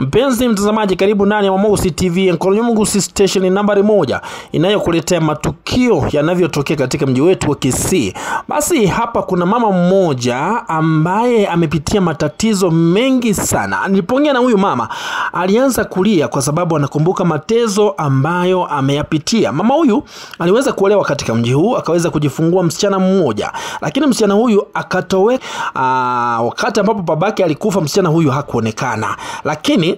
Mpenzi mtazamaji, karibu nani ya Mamausi TV Nkolonyumugusi station nambari moja inayokuletea matukio yanavyotokea katika mji wetu wa Kisii. Basi hapa kuna mama mmoja ambaye amepitia matatizo mengi sana. Nilipoongea na huyu mama, alianza kulia kwa sababu anakumbuka matezo ambayo ameyapitia. Mama huyu aliweza kuolewa katika mji huu, akaweza kujifungua msichana mmoja, lakini msichana huyu akatoweka. Wakati ambapo babake alikufa, msichana huyu hakuonekana, lakini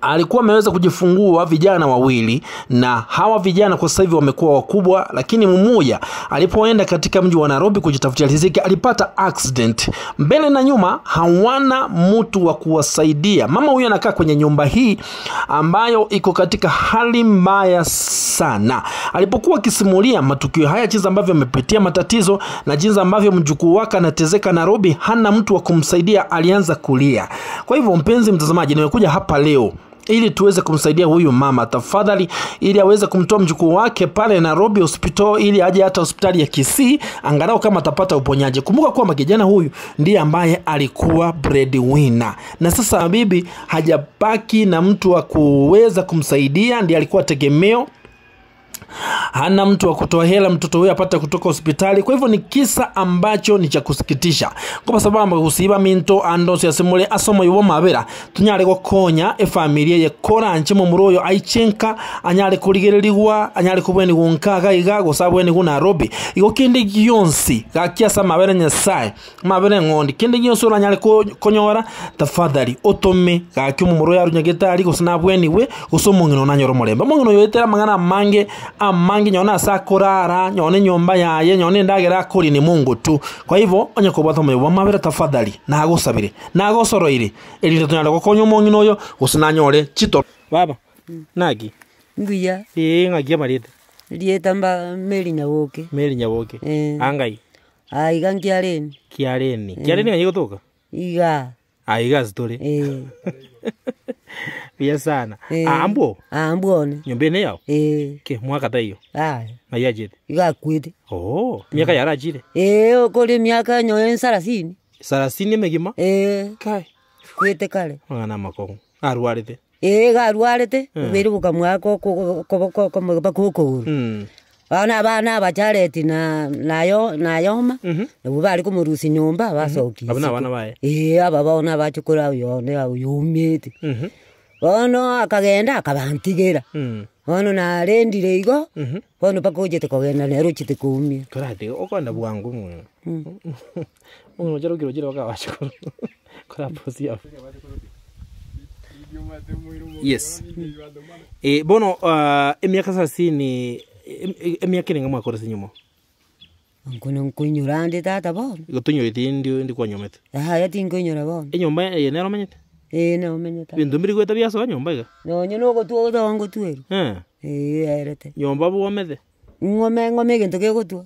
alikuwa ameweza kujifungua vijana wawili na hawa vijana kwa sasa hivi wamekuwa wakubwa, lakini mmoja alipoenda katika mji wa Nairobi kujitafutia riziki alipata accident. Mbele na nyuma hawana mtu wa kuwasaidia. Mama huyu anakaa kwenye nyumba hii ambayo iko katika hali mbaya sana. Alipokuwa akisimulia matukio haya, jinsi ambavyo amepitia matatizo na jinsi ambavyo mjukuu wake anatezeka Nairobi, hana mtu wa kumsaidia, alianza kulia. Kwa hivyo, mpenzi mtazamaji, nimekuja hapa leo ili tuweze kumsaidia huyu mama tafadhali, ili aweze kumtoa mjukuu wake pale Nairobi hospital, ili aje hata hospitali ya Kisii angalau kama atapata uponyaji. Kumbuka kwamba kijana huyu ndiye ambaye alikuwa breadwinner, na sasa bibi hajabaki na mtu wa kuweza kumsaidia, ndiye alikuwa tegemeo hana mtu wa kutoa hela mtoto huyo apate kutoka hospitali. Kwa hivyo ni kisa ambacho ni cha kusikitisha kwa sababu usiba minto andosi asimule asomo yubo mabera tunyare gokonya efamilie ye kora anche mu muroyo aichenka anyale kurigererirwa anyale kubweni gunkaga iga gusabweni gu Nairobi igo kinde gionsi sa mabera nyasaye mabera ngondi kinde gionsi anyale konyora tafadhali otome gakyo mu muroyo arunyageta ari gusinabweni we gusomongino nanyoro muremba mongino yoetera mangana mange amangi nyona asakurara nyone nyumba yaye nyone ndagera kuri ni mungu tu kwa hivyo onye kubwata muyo wa mabira tafadhali eri nagosoroire elito tunyala mongi noyo oyo nyore chito baba hmm. nagi nguya ee ngagia mariete rieta mba meli nyawoke meli nyawoke eh. angai aiga nkiareni kiareni kiareni eh. nganyigutuka iga aiga ah, tore eh. via sana e. ambo ambwoni nyombene yao e. ke mwaka ta iyo aya naiajite igakwite oh miaka mm. yarajire e ukuri miaka nyoyo sarasini sarasini megima e. kai kwete kare ngana makongo arwarite ega arwarite ubiri gukamwako kobakokoru Mhm. Mhm. ona abana aba na nayo nayoma nabo bari kumurusi nyumba basoki abana bana baye eh aba bona bachukura ne uyumite mhm. bono akagenda akabantigera na narendire igo bono pakujete kogenda nero chite kumia korate na bwangu mwe uno jero kiro jiro kawachukura yes mm. eh bono ah, emiaka 30 emiakenenge mwakorete nyomo nkone nkoinyora ndi tata bono igo tonyoeti ndi kwanyomete ahaya tinkoinyora bono enyomba eye neromenyete ii e, neomenyete binto mbiri gweta biasoba nyomba iga nonye nogotua ogotoa ngotweru ii erete nyomba bwomete ng'ome ng'ome egento gegotwa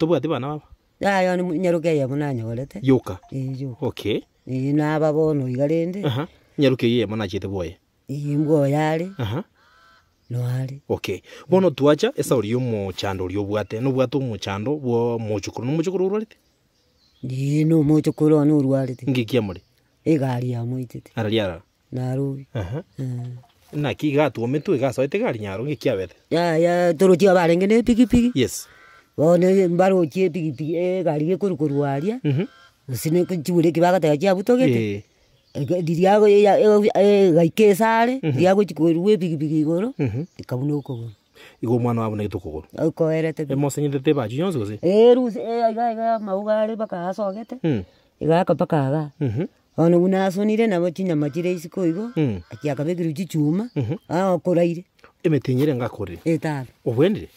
tobwati bana baba ayo nyaruke yemo nanyogorete yoka ii e, yoka okay e, naba bono iga rende nyaruke yemo nachete bwoye ii mbwoya are noare okay bono twacha esa uri umuchando uri obwate nobwate umuchando bwo muchukuru nomuchukuru urwarete ndi no muchukuru ono urwarete ngikia muri egari yamoitete arariara narugi aha eh. naki gatwometwe gasoete gari nyaro gikiabete ya ya torochi abarenge ne pikipiki yes bone barochi pikipiki egari eh, gikurukuruaria mm -hmm. sine kuchure kibagataga kiabutogete eh ndiriago gaikä carä ndiago gwä bigibigi igå rå kau nä gå kå gå igå mwana wabo nä gä tå kå gå rå koerete e, mocenyete tä banju yonse e, gå cä maugarä bakagacogete hmm. igaka bakaga mhm. ona guna aconire nabo cinyama cire isiko igo igå hmm. aciakabekiru cicuma mhm. akå raire ä e, mä tinyä re ngakå rä ä tabe å bwendire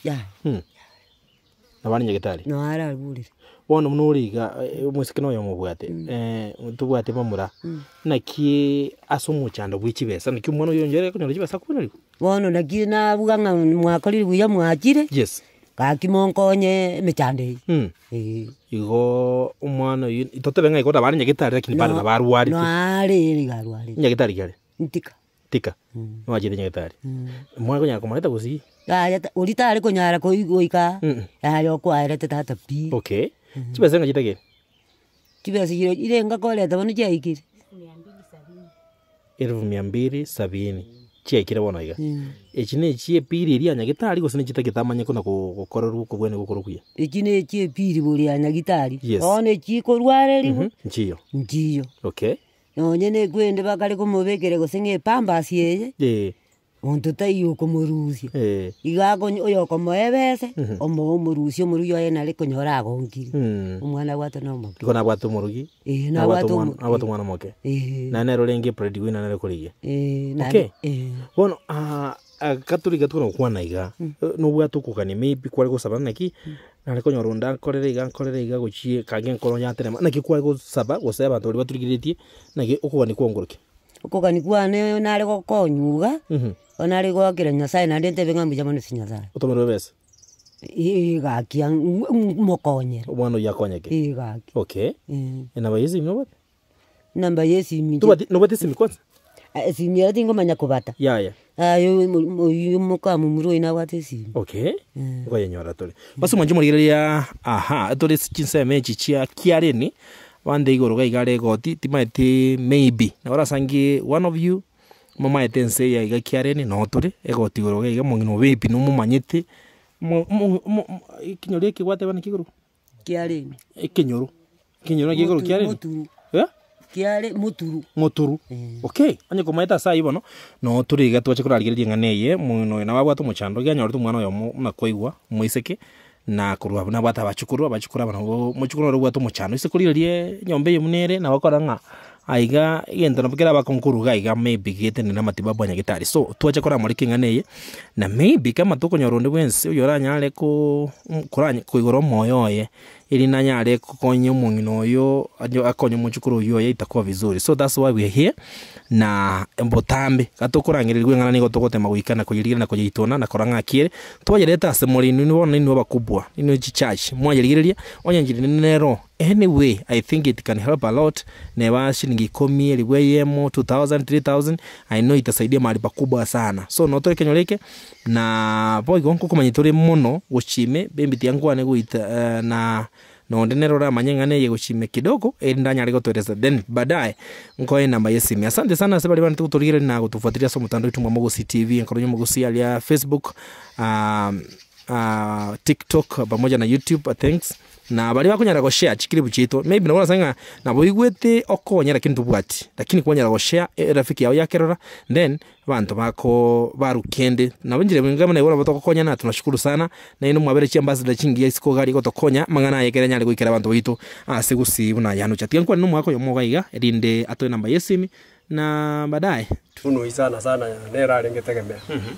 nabani nyagetari nawaragurire bono munoriga omwiseke eh, noyo omobwate mm. eh, tobwate mamura naki ase omochando bwa echibesa naki omwana oyo ongerere konyora chibesa kubona rigo bono naki na ng'a mwakorire buya mwachire yes gaki monkonye emechando eyi mm. Eh. igo omwana oyo totebe ng'a igo nabari nyagetari lakini bare nabarwari naarere garwarire nyagetari kiare ntika tika mm. nwachire nyagetari mm. mwana konyara komareta ulitari kunyara kuiguika yaria ukwaerete tata pi okay cibesa ngajithagira cibesa iro irenga koreta bono ciaikire elfu mia mbili sabini chiaikire bono iga ici mm. nä cie piri iria nyagitari gå cä na echi epiri kå anyagitari nä gå korwo kuia ici nä cie piri gå rä a nyagitari o nä ci kå rwarerigwo mm-hmm. ncio ncio nonye nä ngwä ndä bakarä kå må pambasi ä ye onto ta iå kå må rucio igaga å yoka omo bece å mo å må rucio må rugi oena rä kå nyora agå ngiri å mwana gwatå no må kona omwana må na gwatå mwana moke na nerå rä ngä na nerä kå iga no okogani kå gani maybe kwarä gå naki hmm. narä kå nyorwo ndakorere iga nkorere iga gå ciä nkoro nyaterema naki kwarä gå caba gå ceba tå rä batå rigä okogani kwane nare gokonyuga mhm. onare gwakira nyasaye na ntebe benga mbuja si nyasaye otomerwe besa igakia mokonyera omwana oyo akonyeke igakia okay enamba mm. yesi imi obate namba yesi imi nobate simi kwanza eh, eh, simi era tingomanya kobata ya ya ayo ah, yumuka mu muru ina nabwate esimi okay mm. nyora tore basu mwanje ya aha tore chinseme echi chia kiareni one day igå rå gaigare igoti timaetä maybe na å racangi one of you mamaete nse yaiga kiareni no tå rä egoti igå rå gaiga må ngino wä mbi no må manyä tä ikinyå rä kä gwateba nä kä igå rå kiareni ikinyå rå ikinyå rå kä igå rå kiareni kiare muturu muturu mm. okay anye komaita saa ibono no turiga twache kurarigiriria ng'ane ye mwino na wabwa tumuchando gya nyoru tumwana yo nakoigwa mwiseke na nakorwa nabo atabachukuru abachukuru abana muchukuru ro gwato muchano kuri rie nyombe yumunere na bakora nga aiga yenda nabwira abakonkuru gaiga maybe gete na matibabu anya gitari so tuache kora muri kinganeye na maybe kama tuko nyoronde wense uyo ranyare ko kuranya kuigoro moyo ye ili na nyare kukonye mungino uyu akonye muchukuru uyu ya itakuwa vizuri so that's why we're here na mbotambe gatukurangiriri ngana niko tugutema gwikana kuyirigirana na kuyitona na koranga kire twajereta semolini ni wona ni bakubwa ni chichach onye onyanjire nero anyway i think it can help a lot neva shilingi ikumi liwe yemo 2000 3000 i know itasaidia mahali pakubwa sana so notore kenyoleke na boigo nkukumanya turi muno guchime bembiti yangwane gwita uh, eh, na nondu nirora manye ng'ane yeguchime kidogo ili ndanyare gutwereza then baadaye nkoe namba ya simu asante sana se bantu guturigire na kutufuatilia so mutandao itu mwa tv nkoronyo muguci alia facebook um, uh, tiktok pamoja na youtube thanks na baria bakunyara share chikiri buchito maybe nabona sanga na nabo igwete okonyera kintu bwati lakini kunyara goshare share rafiki yao yakerora then bantu bako barukende na nabo njire mwingama na ibona botokokonya na tunashukuru sana na ino mwabere chi ambassador chingi ya isiko gari goto konya mangana yekere nyali guikera bantu bito ase gusibuna yanu chatigan kwa numu yako yomogaiga rinde atoe namba yesimi na baadaye tunoisana sana nera alingetegemea mm -hmm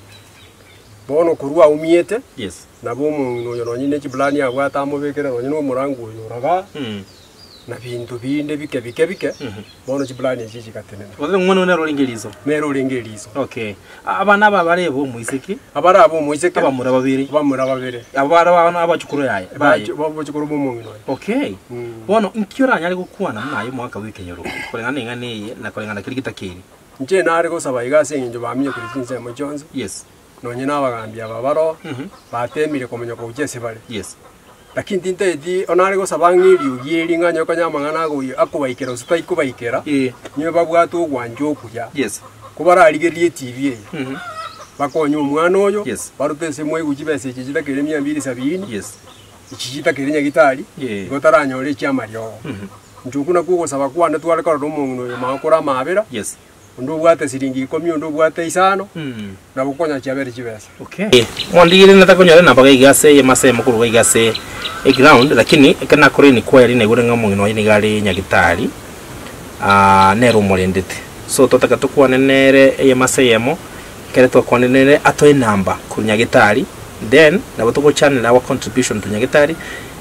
bono kurua umiete yes na nabo munyu yo nonyine kiblani agwa tamubikire nonyine omurango yoraga raga hmm. na bintu binde bike bike bike mm -hmm. bono kiblani iki kikatenena othe mwana ne rolingirizo ne rolingirizo okay abana aba barebo muisiki abara abo muisiki abamura babiri abamura babiri abara bana abachukuru yaye baye abachukuru bomunyu okay mm. bono nkiora nyali gukwana nayo mwaka wikenyoro kolengana ningane na kolengana kiri kitakiri nje nari sabai igase nginjo bamye kuri kinse mu jonzo yes nonye nabagambia babaro mm-hmm. batemire komenya kouchese bare yes lakini tinte di onare go sabang'iri ugieri ng'anya okonyamang'ana agoyo akobaikera gose taikobaikera yeah. nyo babwate ogwanja okuya yes. kobararigeria etivi eye mm-hmm. bakonya omwana oyo yes. baruta ase mwaiguchi besa echi chitakeire mia mbiri sabini yes. echi chitakeire nyagitari yeah. igo taranyora echiama riogo mm mm-hmm. ogosaba kwane twarekorera omong'ina oyo mago koramabera yes undu ubwate ciringi ikumi undu ubwate isano mm. na bukonya chiabere chibesa okay wandigire na takonya na baga igase ya mase makuru igase e ground lakini kana kuri ni kweli na igure ngamu ngino ni gari nyagitari ah uh, nero morendete so totaka tukwanenere ya mase yemo kere twakwanenere ato namba kuri nyagitari then nabo tuko channel our contribution to nyagitari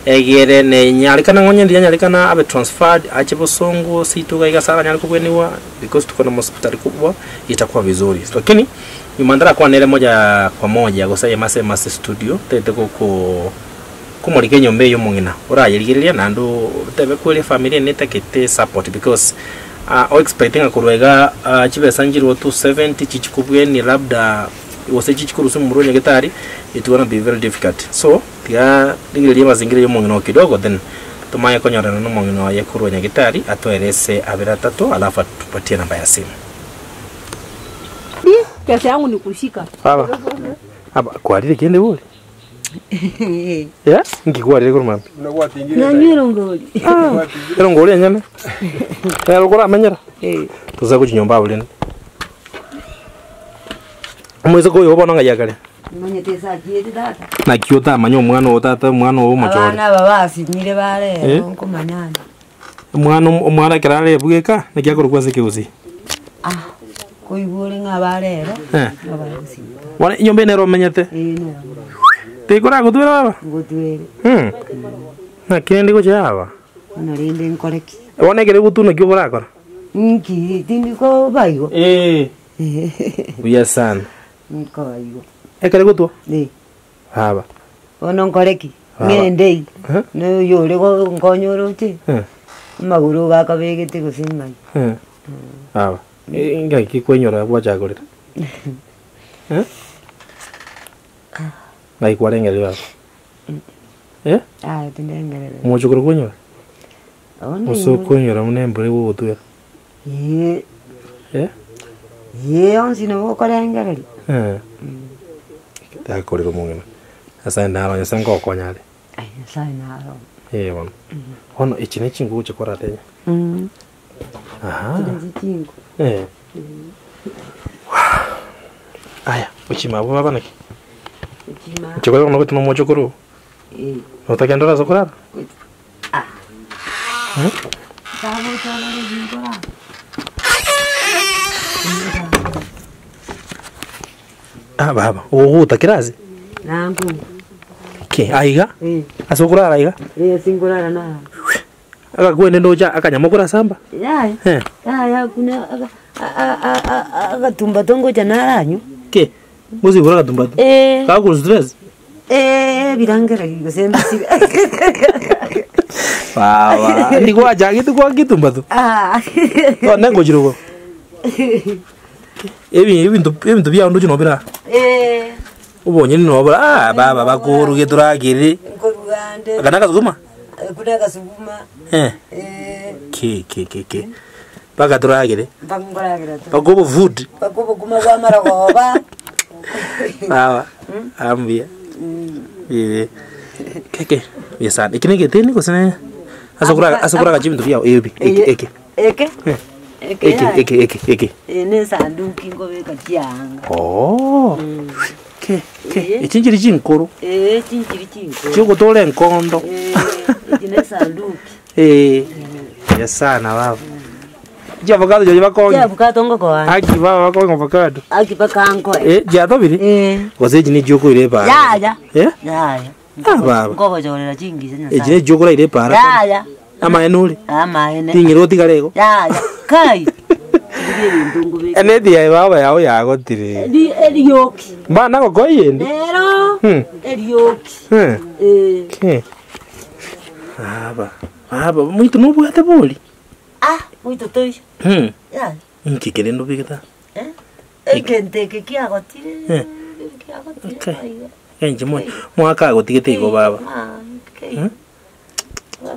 egere ne nyalikana ngonye ndia nyalikana abe transferred ache busongo si tugaiga sara nyaliko kweniwa because tuko na hospital kubwa itakuwa vizuri lakini so, imandara kwa nere moja kwa moja gosaya mase mase studio tete kuko kumurike nyombe yo mung'ina urayirigereria na andu tebe kwiri family ni tekete support because uh, o expecting akurwega uh, chibesa njirwo 270 chichikubweni labda wose chichikurusu murunya gitari it gonna be very difficult so tiga ligiria mazingira yo mung'ino kidogo then tumanye konyorana na mung'ino yekurwa nyagitari atueleze abira tatu alafa atupatie namba ya simu pesa yangu ni kushika hapa hapa kuadili kende ule ya ngikuadili kuruma nyame ya enyene elukura amenyera tuza kuchinyomba ulini mwezi kuyo ubona ngayakale naki otamanya omwana oyo tata omwana oyo omochoreababasimire barero eh? nkomanyana omwana ekero arebwa eka naki akorokwa ase ah, ekegusii koibore ng'a barero eh. nyomba ene eromenyete eh, tikora gotwera baba gotwere gocha aba ono nkoreki bono ekere gutuna kio borakora nki tindiko buya sana nkobaigwa ekere gutwo aba bono ono nkoreki ngendei no yore go ngonyoro ti maguru gaka begete gusingai haba ngai kikwenyora gwajagorera ngai kwarengeri baba eh ah tindengeri mujukuru kwenyora usukwenyora mune mbure gugutwira ye onsi no gokorengereri yakorera umugeni nyasaye ntaronke nyasaye ngokonya ari nyasaye ntaronke yebo hono iki ni ikingu gikora atenya aha ikingu mm-hmm. eh aya ukima abo babana ki ukima ukikora kuno kuti nomocho kuru eh utake ndora zokurara ah Tá voltando ali, vim haba haba ubuhuta kirazi ntabwo ke ayiga asogurara ayiga eh singurara na akagwene ndoja akanyamukura samba yaya yaya kuna agatumba tongo janaranyu ke muzigura agatumba to eh kaguru stress eh birangera gusemba sibe wawa ndikwaja gitu kwa gitumba to ah to nengo jirugo ebintu byago nduki nobira obonyene eh. nobora ah baba bakoruge turagirire kana kasuguma kuna kasuguma eh. eh ke ke ke ke baka turagire bakobo food bakobo kuma kwa mara goba sawa hmm? ambia hmm. ke ke bisan ikine getini kusene asukura asokura asokura kachimtu byao ebi eke eke eke eh eke eke eke eke ene eh, sanduki ngobeka chianga oh mm. ke ke eh. echinjiri e chinkuru eh chinjiri chinkuru chikutola enkondo eh echine sanduki eh yesana baba ji mm. avocado jojo bakonye avocado ngo ko aki baba bakonye avocado aki bakango eh ji atobiri eh goze ji joko ile ba ya ya eh ya ya ah baba ngo bojorera chingi sana ejine joko ile para ya ya amaenå rä tingä rå ya kai ene thiaä baba yao yagotirä ba na gå goye ndi ero hmm. eriåki hmm. eh. ah, hmm. eh? baba baba mwitå no bwate bå ri mwitå tå nkä kä rä ndå bä gä gäntä kä agotire kenji mwaka agå tigä te igå baba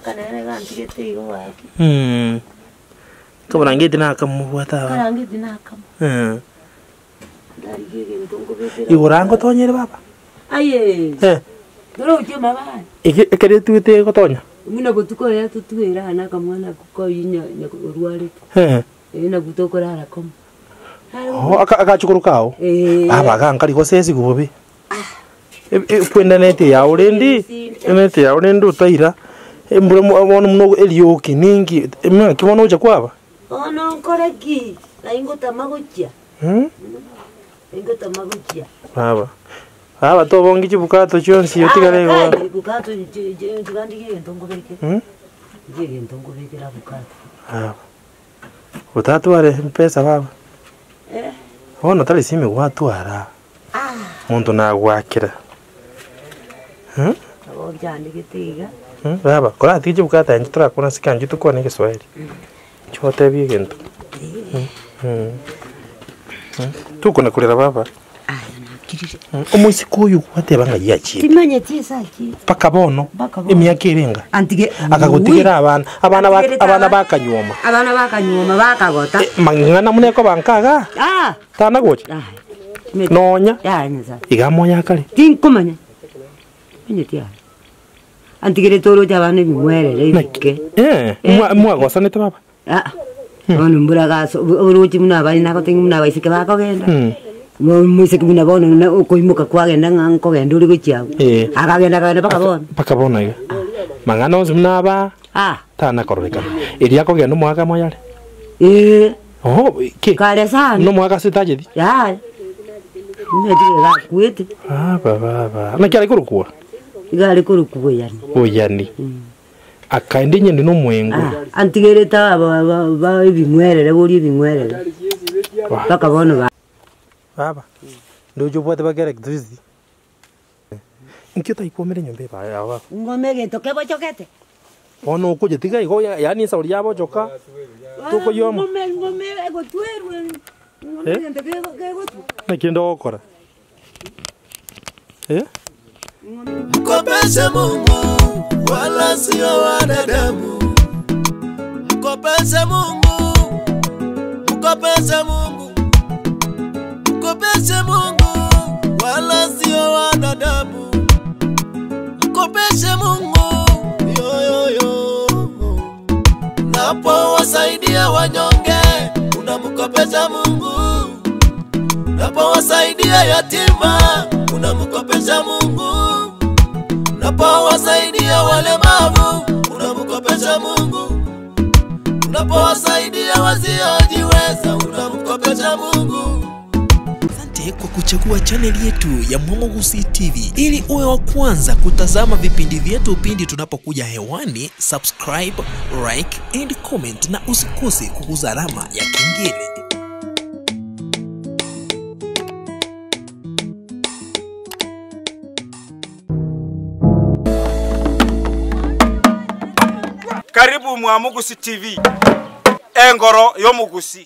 kanene kantigete igo gake mm kaburangeti nakamubwata karangeti hmm. tonyere baba aye eh ndoro uche mabani ikere tuite gotonya mwina gutuko ya eh Oh, kao? Eh. Baba kankari ko sesi gubobi. Ah. Ipwendanete ya urendi. Enete ya Eh, mbura wana munogo elioki ningi mwana ki wana uja kwaba ono nkore ki ingo tamaguchia hmm ingo tamaguchia baba aba tobonga echibukato chionsi iyo tigare ah, igo ebukato tugandi egento nkobeke inche egento nkobekera bukato aba otatware empesa baba bono tari sime gwatwara monto jangan dikit tiga baba raba kora atije bukata yange turakona sikange tukona egeswahili kyotebia egento tukona kurera baba omwisiko oyo gwateba nga yaki paka bono emyaka erenga akagutigera abana abana bakanyoma abana bakanyoma bakagota eh, mang'ana muneko bankaga ah! tanagwocha ah, nonya ah, igamonya akare tinkumanya menye tiare atigire toro jabane bimwere le ifike eh, eh. mwa mwa gosane te baba ah hmm. ono mburaga uruji muna bari nako tingi muna baisike bako genda hmm. mwisiki muna bono na ukuimuka kwagenda nga nkogenda uri guchiago eh. akagenda kagenda paka bono paka bono iga mangana onsi muna aba ah tana korweka iri yako genda mwaka moyale eh oh ke kale sana no mwaga sitajethi ya ndiye ndiye gakwete ah baba baba na kale kurukua igari kuri kuguyani kuguyani mm. akandi nyene no mwengo ah, antigereta ba ibimwerere buri ibimwerere bakabona ba baba ndojo bote bagera kidrizi nkyo taikomere nyombe ba yawa ngomege tokebo chokete ona ukuje tiga igo yani sauri yabo joka tuko ah, yomo ngomere ngomere ego twerwe ngomere eh? ndege ego tu nakenda okora eh Mkopeshe Mungu wala sio wanadamu. Mkopeshe Mungu, mkopeshe Mungu, mkopeshe Mungu wala sio wanadamu. Mkopeshe Mungu yo yo yo, napo wasaidia wanyonge unamkopesha Mungu, napo wasaidia yatima unamkopesha Mungu, unapowasaidia walemavu unamkopesha Mungu, unapowasaidia wasiojiweza unamkopesha Mungu. Asante kwa kuchagua chaneli yetu ya Mwamogusi TV ili uwe wa kwanza kutazama vipindi vyetu pindi tunapokuja hewani. Subscribe, like and comment, na usikose kuguza alama ya kengele. ubu mwa mugusi tv engoro yo mugusi